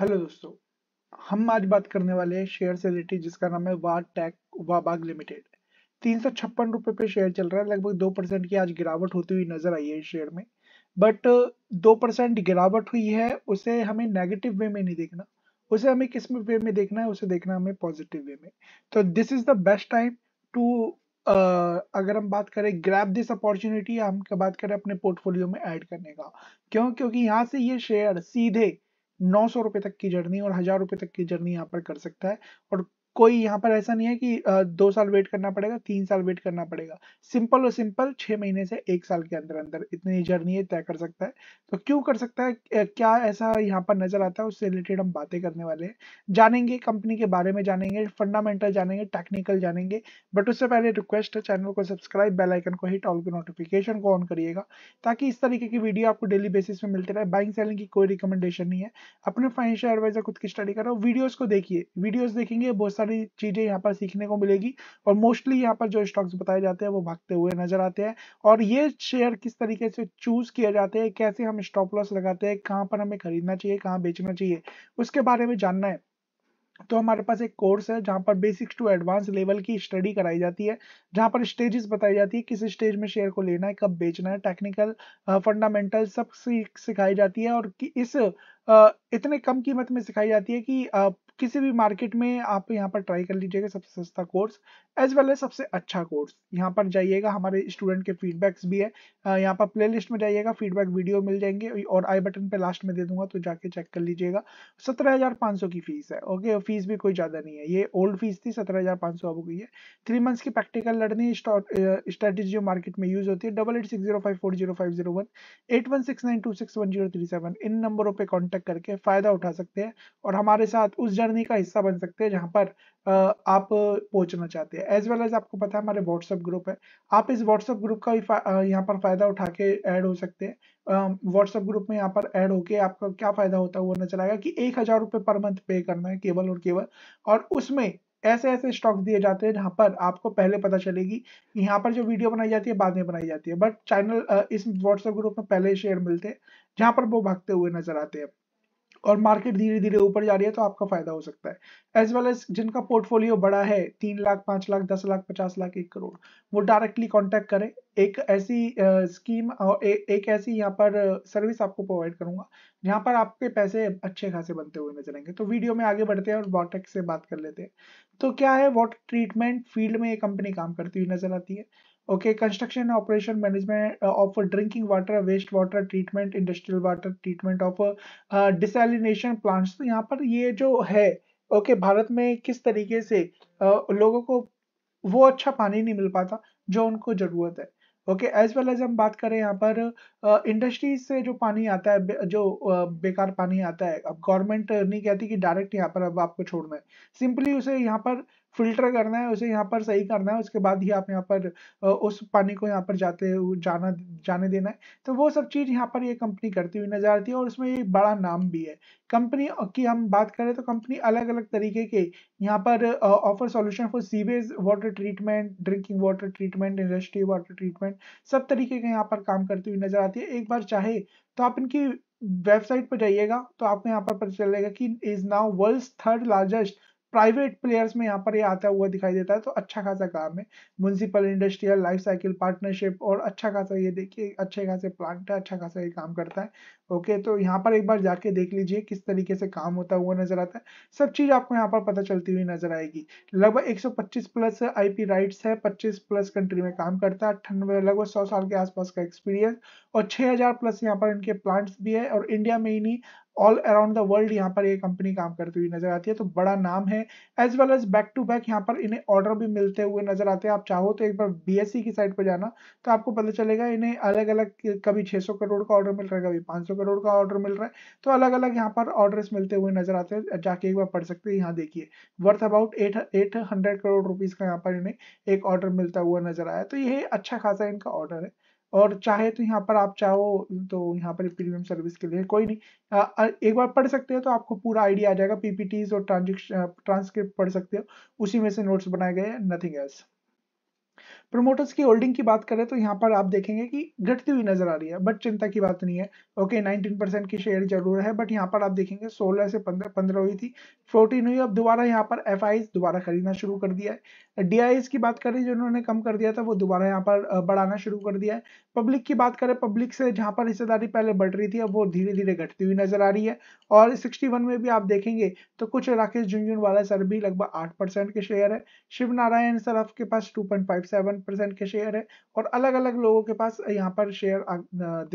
hello दोस्तों हम आज बात करने वाले हैं शेयर से रिलेटेड जिसका नाम है वाग टैक वाबाग लिमिटेड तीन सौ छप्पन रुपये पे शेयर चल रहा है लगभग दो परसेंट की आज गिरावट होती हुई नजर आई है इस शेयर में बट दो परसेंट गिरावट हुई है उसे हमें नेगेटिव वे में नहीं देखना उसे हमें किस में वे में देखना है उसे देखना हमें पॉजिटिव वे में तो this is the best time to Uh, अगर हम बात करें ग्रैप दिस अपॉर्चुनिटी हम बात करें अपने पोर्टफोलियो में ऐड करने का क्यों क्योंकि यहाँ से ये शेयर सीधे नौ सौ रुपए तक की जर्नी और हजार रुपए तक की जर्नी यहाँ पर कर सकता है और कोई यहाँ पर ऐसा नहीं है कि दो साल वेट करना पड़ेगा तीन साल वेट करना पड़ेगा सिंपल और सिंपल छह महीने से एक साल के अंदर अंदर इतनी जर्नी है तय कर सकता है तो क्यों कर सकता है क्या ऐसा यहाँ पर नजर आता है उससे रिलेटेड हम बातें करने वाले हैं जानेंगे कंपनी के बारे में जानेंगे फंडामेंटल जानेंगे टेक्निकल जानेंगे बट उससे पहले रिक्वेस्ट है चैनल को सब्सक्राइब बेलाइकन को हिट ऑल को नोटिफिकेशन को ऑन करिएगा ताकि इस तरीके की वीडियो आपको डेली बेसिस में मिलते रहे बाइंग सेलिंग की कोई रिकमेंडेशन नहीं है अपने फाइनेंशियल एडवाइजर खुद की स्टडी करो वीडियोज को देखिए वीडियोज देखेंगे बहुत सारे सारी चीज़ें यहाँ पर सीखने को मिलेगी और मोस्टली यहाँ पर जो स्टॉक्स बताए जाते हैं वो भागते हुए नजर आते हैं और ये शेयर किस तरीके से चूज किया जाते हैं कैसे हम स्टॉप लॉस लगाते हैं कहाँ पर हमें खरीदना चाहिए कहाँ बेचना चाहिए उसके बारे में जानना है तो हमारे पास एक कोर्स है जहाँ पर बेसिक्स टू एडवांस लेवल की स्टडी कराई जाती है जहाँ पर स्टेजेस बताई जाती है किस स्टेज में शेयर को लेना है कब बेचना है टेक्निकल फंडामेंटल सब सिखाई जाती है और कि इस इतने कम कीमत में सिखाई जाती है कि किसी भी मार्केट में आप यहाँ पर ट्राई कर लीजिएगा सबसे सस्ता कोर्स एज वेल एज सबसे अच्छा कोर्स यहाँ पर जाइएगा हमारे स्टूडेंट के फीडबैक्स भी है यहाँ पर प्लेलिस्ट में जाइएगा फीडबैक वीडियो मिल जाएंगे और आई बटन पे लास्ट में दे दूंगा तो जाके चेक कर लीजिएगा सत्रह हजार सौ की फीस है ओके फीस भी कोई ज़्यादा नहीं है ये ओल्ड फीस थी सत्रह हजार पाँच सौ अब हो गई है थ्री मंथ्स की प्रैक्टिकल लड़नी स्ट्रेटेजी जो मार्केट में यूज होती है double eight six zero five four zero five zero one eight one six nine two six one zero three seven इन नंबरों पर कॉन्टेक्ट करके फ़ायदा उठा सकते हैं और हमारे साथ उस जर्नी का हिस्सा बन सकते हैं जहां पर आप पहुंचना चाहते हैं एज वेल एज आपको पता है हमारे व्हाट्सएप ग्रुप है आप इस व्हाट्सएप ग्रुप का भी यहाँ पर फायदा उठा के ऐड हो सकते हैं व्हाट्सएप ग्रुप में यहाँ पर ऐड होके आपका क्या फायदा होता हुआ नजर आएगा कि एक हजार रुपये पर मंथ पे करना है केवल और केवल और उसमें ऐसे ऐसे स्टॉक्स दिए जाते हैं जहाँ पर आपको पहले पता चलेगी यहाँ पर जो वीडियो बनाई जाती है बाद में बनाई जाती है बट चैनल uh, इस व्हाट्सएप ग्रुप में पहले शेयर मिलते हैं जहाँ पर वो भागते हुए नजर आते हैं और मार्केट धीरे धीरे ऊपर जा रही है तो आपका फायदा हो सकता है एज वेल एज जिनका पोर्टफोलियो बड़ा है तीन लाख पांच लाख दस लाख पचास लाख एक करोड़ वो डायरेक्टली कॉन्टेक्ट करें एक ऐसी स्कीम और एक ऐसी यहाँ पर सर्विस आपको प्रोवाइड करूंगा जहाँ पर आपके पैसे अच्छे खासे बनते हुए नजर आएंगे तो वीडियो में आगे बढ़ते हैं और वॉटेक से बात कर लेते हैं तो क्या है वॉटर ट्रीटमेंट फील्ड में ये कंपनी काम करती हुई नजर आती है okay construction operation management of drinking water waste water treatment industrial water treatment of desalination plants तो यहाँ पर ये जो है ओके okay, भारत में किस तरीके से uh, लोगों को वो अच्छा पानी नहीं मिल पाता जो उनको जरूरत है ओके एज वेल एज हम बात करें यहाँ पर इंडस्ट्रीज से जो पानी आता है जो बेकार पानी आता है अब गवर्नमेंट नहीं कहती कि डायरेक्ट यहाँ पर अब आपको छोड़ना है सिंपली उसे यहाँ पर फिल्टर करना है उसे यहाँ पर सही करना है उसके बाद ही आप यहाँ पर उस पानी को यहाँ पर जाते जाना जाने देना है तो वो सब चीज़ यहाँ पर ये यह कंपनी करती हुई नज़र आती है और उसमें ये बड़ा नाम भी है कंपनी की हम बात करें तो कंपनी अलग अलग तरीके के यहाँ पर offer solution for sewage water treatment drinking water treatment industry water treatment सब तरीके के यहाँ पर काम करती हुई नज़र आती है एक बार चाहे तो आप इनकी वेबसाइट पर जाइएगा तो आपको यहाँ पर पता चलेगा कि is now world third largest private players में यहाँ पर ये आता हुआ दिखाई देता है तो अच्छा खासा काम है municipal industrial life cycle partnership और अच्छा खासा ये देखिए अच्छे खासे प्लांट है अच्छा खासा ये काम करता है ओके तो यहाँ पर एक बार जाके देख लीजिए किस तरीके से काम होता हुआ नजर आता है सब चीज आपको यहाँ पर पता चलती हुई नजर आएगी लगभग एक प्लस आई राइट्स है पच्चीस प्लस कंट्री में काम करता है अट्ठानवे लगभग सौ साल के आसपास का एक्सपीरियंस और छह प्लस यहाँ पर इनके प्लांट्स भी है और इंडिया में ही नहीं ऑल अराउंड द वर्ल्ड यहाँ पर ये कंपनी काम करती हुई नजर आती है तो बड़ा नाम है as well as back to back यहाँ पर इन्हें ऑर्डर भी मिलते हुए नजर आते हैं आप चाहो तो एक बार बीएससी e की साइड पर जाना तो आपको पता चलेगा इन्हें अलग अलग कभी 600 करोड़ का ऑर्डर मिल रहा है कभी 500 करोड़ का ऑर्डर मिल रहा है तो अलग अलग यहाँ पर ऑर्डर मिलते हुए नजर आते हैं जाके एक बार पढ़ सकते हैं यहाँ देखिए worth about eight eight hundred crore rupees का यहाँ पर इन्हें एक ऑर्डर मिलता हुआ नजर आया तो ये अच्छा खासा इनका ऑर्डर है और चाहे तो यहाँ पर आप चाहो तो यहाँ पर प्रीमियम सर्विस के लिए कोई नहीं आ, एक बार पढ़ सकते हो तो आपको पूरा आइडिया आ जाएगा पीपीटीज और ट्रांजेक्शन ट्रांसक्रिप्ट पढ़ सकते हो उसी में से नोट्स बनाए गए हैं नथिंग एल्स प्रमोटर्स की होल्डिंग की बात करें तो यहाँ पर आप देखेंगे कि घटती हुई नजर आ रही है बट चिंता की बात नहीं है ओके नाइनटीन परसेंट की शेयर जरूर है बट यहाँ पर आप देखेंगे 16 से 15 पंद्रह हुई थी 14 हुई अब दोबारा यहाँ पर एफ दोबारा खरीदना शुरू कर दिया है डी की बात करें जो उन्होंने कम कर दिया था वो दोबारा यहाँ पर बढ़ाना शुरू कर दिया है पब्लिक की बात करें पब्लिक से जहाँ पर हिस्सेदारी पहले बढ़ रही थी अब वो धीरे धीरे घटती हुई नजर आ रही है और सिक्सटी में भी आप देखेंगे तो कुछ राकेश झुंझुनवाला सर भी लगभग आठ के शेयर है शिव नारायण सर आपके पास टू पॉइंट सेवन परसेंट के शेयर है और अलग अलग लोगों के पास यहाँ पर शेयर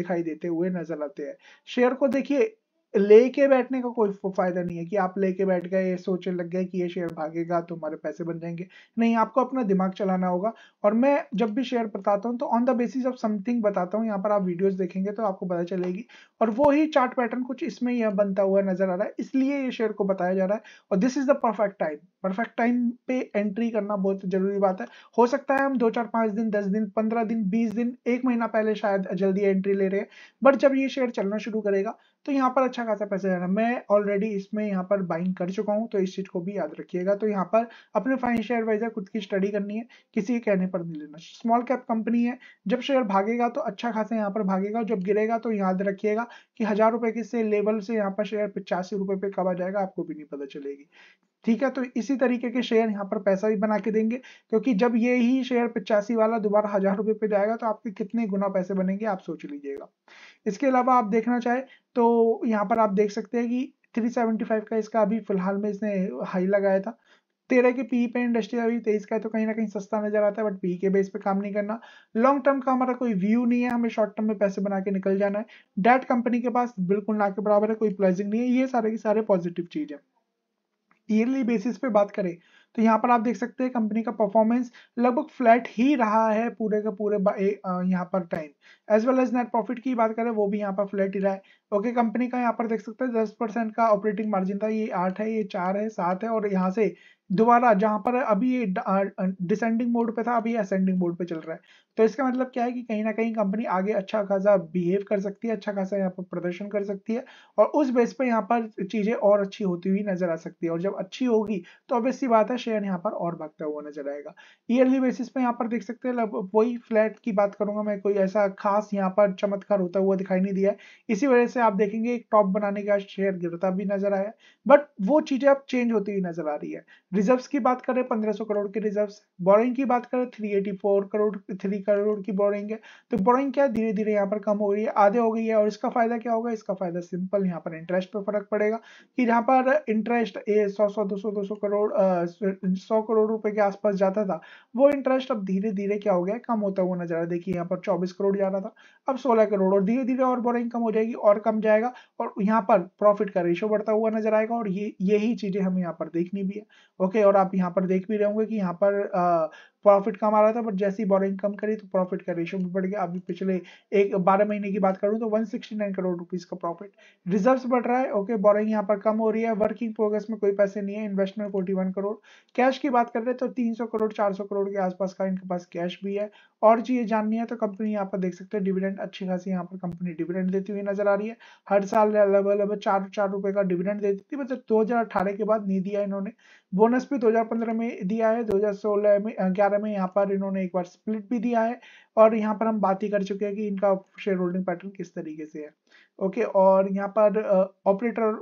दिखाई देते हुए नजर आते हैं शेयर को देखिए लेके बैठने का कोई फायदा नहीं है कि आप लेके बैठ गए ये सोचने लग गए कि ये शेयर भागेगा तो हमारे पैसे बन जाएंगे नहीं आपको अपना दिमाग चलाना होगा और मैं जब भी शेयर बताता हूँ तो on the basis of something बताता हूँ यहाँ पर आप वीडियोस देखेंगे तो आपको पता चलेगी और वो ही चार्ट पैटर्न कुछ इसमें यह बनता हुआ नजर आ रहा है इसलिए ये शेयर को बताया जा रहा है और this is the perfect time perfect time पे एंट्री करना बहुत जरूरी बात है हो सकता है हम दो चार पांच दिन दस दिन पंद्रह दिन बीस दिन एक महीना पहले शायद जल्दी एंट्री ले रहे हैं बट जब ये शेयर चलना शुरू करेगा तो यहाँ पर अच्छा खासा पैसा जाना मैं ऑलरेडी इसमें यहाँ पर बाइंग कर चुका हूँ तो इस चीज़ को भी याद रखिएगा तो यहाँ पर अपने फाइनेंशियल एडवाइजर खुद की स्टडी करनी है किसी के कहने पर नहीं लेना स्मॉल कैप कंपनी है जब शेयर भागेगा तो अच्छा खासा यहाँ पर भागेगा जब गिरेगा तो याद रखिएगा कि हज़ार रुपये के लेवल से यहाँ पर शेयर पचासी रुपये पे कब आ जाएगा आपको भी नहीं पता चलेगी ठीक है तो इसी तरीके के शेयर यहाँ पर पैसा भी बना के देंगे क्योंकि जब ये ही शेयर पचासी वाला दोबारा हज़ार रुपये पे जाएगा तो आपके कितने गुना पैसे बनेंगे आप सोच लीजिएगा इसके अलावा आप देखना चाहे तो यहाँ पर आप देख सकते हैं कि 375 का इसका अभी फिलहाल में इसने हाई लगाया था तेरह के पी पे इंडस्ट्री अभी तेईस का है तो कहीं ना कहीं सस्ता नजर आता है बट पी के बेस पे काम नहीं करना लॉन्ग टर्म का हमारा कोई व्यू नहीं है हमें शॉर्ट टर्म में पैसे बना के निकल जाना है डेट कंपनी के पास बिल्कुल ना के बराबर है कोई प्लाइजिंग नहीं है ये सारे के सारे पॉजिटिव चीज है ईयरली बेसिस पे बात करें तो यहाँ पर आप देख सकते हैं कंपनी का परफॉर्मेंस लगभग फ्लैट ही रहा है पूरे का पूरे यहाँ पर time as well as net profit की बात करें वो भी यहाँ पर फ्लैट ही रहा है ओके कंपनी का यहाँ पर देख सकते हैं दस परसेंट का ऑपरेटिंग मार्जिन था ये आठ है ये चार है सात है और यहाँ से दोबारा जहां पर अभी डिसेंडिंग मोड पे था अभी असेंडिंग मोड पे चल रहा है तो इसका मतलब क्या है कि कहीं ना कहीं कंपनी आगे अच्छा खासा बिहेव कर सकती है अच्छा खासा यहाँ पर प्रदर्शन कर सकती है और उस बेस पर यहाँ पर चीजें और अच्छी होती हुई नजर आ सकती है और जब अच्छी होगी तो ऑब्वियसली बात है शेयर यहाँ पर और भागता हुआ नजर आएगा ईयरली बेसिस पे यहाँ पर देख सकते हैं वही फ्लैट की बात करूंगा मैं कोई ऐसा खास यहाँ पर चमत्कार होता हुआ दिखाई नहीं दिया इसी वजह से आप देखेंगे टॉप बनाने का शेयर गिरता भी नजर आया बट वो चीजें अब चेंज होती हुई नजर आ रही है रिजर्व्स की बात करें 1500 करोड़ के रिजर्व्स बोरिंग की बात करें 384 करोड़ थ्री करोड़ की बोरिंग है तो बोरिंग क्या धीरे धीरे यहाँ पर कम हो गई है आधे हो गई है और इसका फायदा क्या होगा इसका फायदा सिंपल यहाँ पर इंटरेस्ट पर फर्क पड़ेगा कि यहाँ पर इंटरेस्ट ए सौ सौ दो सौ दो सौ करोड़ सौ करोड़ रुपए के आसपास जाता था वो इंटरेस्ट अब धीरे धीरे क्या हो गया कम होता हुआ नजर आ देखिए यहाँ पर चौबीस करोड़ जा रहा था अब सोलह करोड़ और धीरे धीरे और बोरिंग कम हो जाएगी और कम जाएगा और यहाँ पर प्रॉफिट का रेशो बढ़ता हुआ नजर आएगा और ये यही चीजें हम यहाँ पर देखनी भी है ओके और आप यहाँ पर देख भी रहे होंगे कि यहाँ पर प्रॉफिट कम आ रहा था बट जैसे ही बोरिंग कम करी तो प्रॉफिट का रेशियो भी बढ़ गया अभी पिछले एक बारह महीने की बात करूँ तो 169 करोड़ रुपीज का प्रॉफिट रिजर्व बढ़ रहा है ओके बोरिंग यहाँ पर कम हो रही है वर्किंग प्रोग्रेस में कोई पैसे नहीं है इन्वेस्टमेंट फोर्टी करोड़ कैश की बात कर रहे हैं तो तीन करोड़ चार करोड़ के आसपास का इनके पास कैश भी है और चीजें जाननी है तो कंपनी यहाँ पर देख सकते हैं डिविडेंड अच्छी खासी यहाँ पर कंपनी डिविडेंड देती हुई नजर आ रही है हर साल लगभग लगभग चार चार रुपए का डिविडेंड देती थी मतलब दो के बाद नहीं दिया इन्होंने बोनस भी दो में दिया है दो में ग्यारह बारे में यहाँ पर इन्होंने एक बार स्प्लिट भी दिया है और यहाँ पर हम बात ही कर चुके हैं कि इनका शेयर होल्डिंग पैटर्न किस तरीके से है ओके और यहाँ पर ऑपरेटर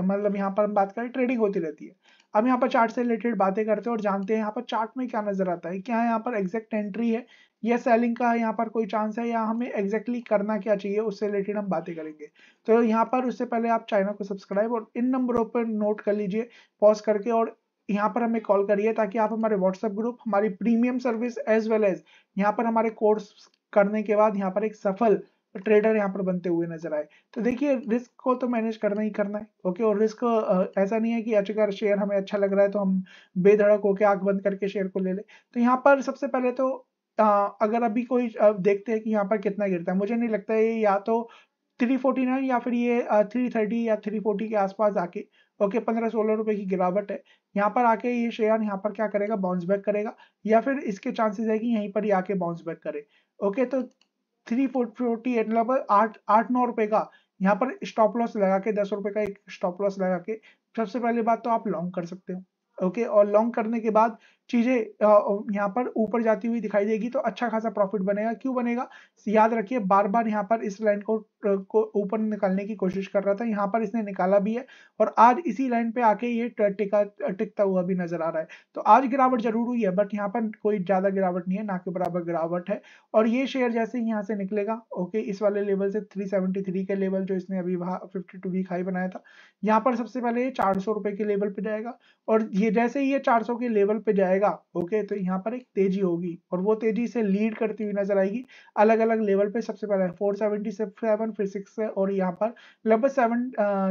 मतलब यहाँ पर हम बात करें ट्रेडिंग होती रहती है अब यहाँ पर चार्ट से रिलेटेड बातें करते हैं और जानते हैं यहाँ पर चार्ट में क्या नजर आता है क्या यहाँ पर एग्जैक्ट एंट्री है या सेलिंग का यहाँ पर कोई चांस है या हमें एग्जैक्टली exactly करना क्या चाहिए उससे रिलेटेड हम बातें करेंगे तो यहाँ पर उससे पहले आप चैनल को सब्सक्राइब और इन नंबरों पर नोट कर लीजिए पॉज करके और यहाँ पर हमें कॉल करिए ताकि आप हमारे व्हाट्सएप ग्रुप हमारी premium service as well as यहाँ पर हमारे कोर्स करने के बाद यहाँ पर एक सफल ट्रेडर यहाँ पर बनते हुए नजर आए तो देखिए रिस्क को तो मैनेज करना ही करना है ओके और रिस्क ऐसा नहीं है कि अचकर अच्छा, शेयर हमें अच्छा लग रहा है तो हम बेधड़क होकर आंख बंद करके शेयर को ले ले तो यहाँ पर सबसे पहले तो आ, अगर अभी कोई अब देखते हैं कि यहाँ पर कितना गिरता है मुझे नहीं लगता है या तो 349 या फिर ये 330 या 340 के आसपास आके ओके पंद्रह सोलह रुपए की गिरावट है यहाँ पर आके ये शेयर यहाँ पर क्या करेगा बाउंस बैक करेगा या फिर इसके चांसेस है कि यहीं पर ही आके बाउंस बैक करे ओके तो थ्री फोर्टी एट मतलब आठ आठ नौ रुपए का यहाँ पर स्टॉप लॉस लगा के दस रुपए का एक स्टॉप लॉस लगा के सबसे पहले बात तो आप लॉन्ग कर सकते हो ओके और लॉन्ग करने के बाद चीज़ें यहाँ पर ऊपर जाती हुई दिखाई देगी तो अच्छा खासा प्रॉफिट बनेगा क्यों बनेगा याद रखिए बार बार यहाँ पर इस लाइन को ऊपर निकालने की कोशिश कर रहा था यहाँ पर इसने निकाला भी है और आज इसी लाइन पे आके ये टिका टिकता हुआ भी नजर आ रहा है तो आज गिरावट जरूर हुई है बट यहाँ पर कोई ज़्यादा गिरावट नहीं है ना के बराबर गिरावट है और ये शेयर जैसे ही यहाँ से निकलेगा ओके इस वाले लेवल से थ्री के लेवल जो इसने अभी फिफ्टी टू वीक हाई बनाया था यहाँ पर सबसे पहले ये चार के लेवल पे जाएगा और ये जैसे ही ये चार के लेवल पे जाएगा जाएगा ओके तो यहाँ पर एक तेजी होगी और वो तेजी से लीड करती हुई नजर आएगी अलग अलग लेवल पे सबसे पहले फोर सेवेंटी सेवन फिर सिक्स और यहाँ पर लगभग seven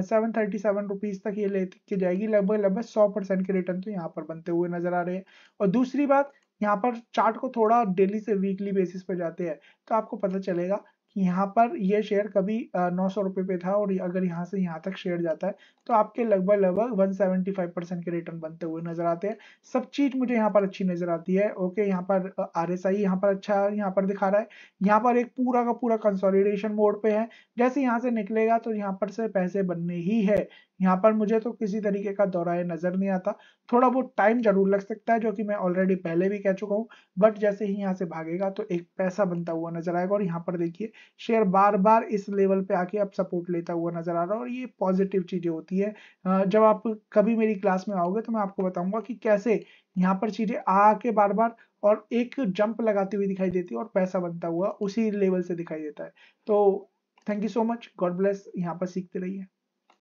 seven thirty seven rupees तक ये ले के जाएगी लगभग लगभग सौ परसेंट के रिटर्न तो यहाँ पर बनते हुए नजर आ रहे हैं और दूसरी बात यहाँ पर चार्ट को थोड़ा डेली से वीकली बेसिस पे जाते हैं तो आपको पता चलेगा कि यहाँ पर ये शेयर कभी नौ सौ रुपये पे था और अगर यहाँ से यहाँ तक शेयर जाता है तो आपके लगभग लगभग 175 परसेंट के रिटर्न बनते हुए नजर आते हैं सब चीज मुझे यहाँ पर अच्छी नजर आती है ओके यहाँ पर आर एस आई यहाँ पर अच्छा यहाँ पर दिखा रहा है यहाँ पर एक पूरा का पूरा कंसोलिडेशन मोड पे है जैसे यहाँ से निकलेगा तो यहाँ पर से पैसे बनने ही है यहाँ पर मुझे तो किसी तरीके का दौराए नजर नहीं आता थोड़ा बहुत टाइम जरूर लग सकता है जो कि मैं ऑलरेडी पहले भी कह चुका हूँ बट जैसे ही यहाँ से भागेगा तो एक पैसा बनता हुआ नजर आएगा और यहाँ पर देखिए शेयर बार बार इस लेवल पे आके अब सपोर्ट लेता हुआ नजर आ रहा है और ये पॉजिटिव चीजें होती है जब आप कभी मेरी क्लास में आओगे तो मैं आपको बताऊंगा कि कैसे यहाँ पर चीजें आके बार बार और एक जंप लगाती हुई दिखाई देती है और पैसा बनता हुआ उसी लेवल से दिखाई देता है तो thank you so much God bless यहाँ पर सीखते रहिए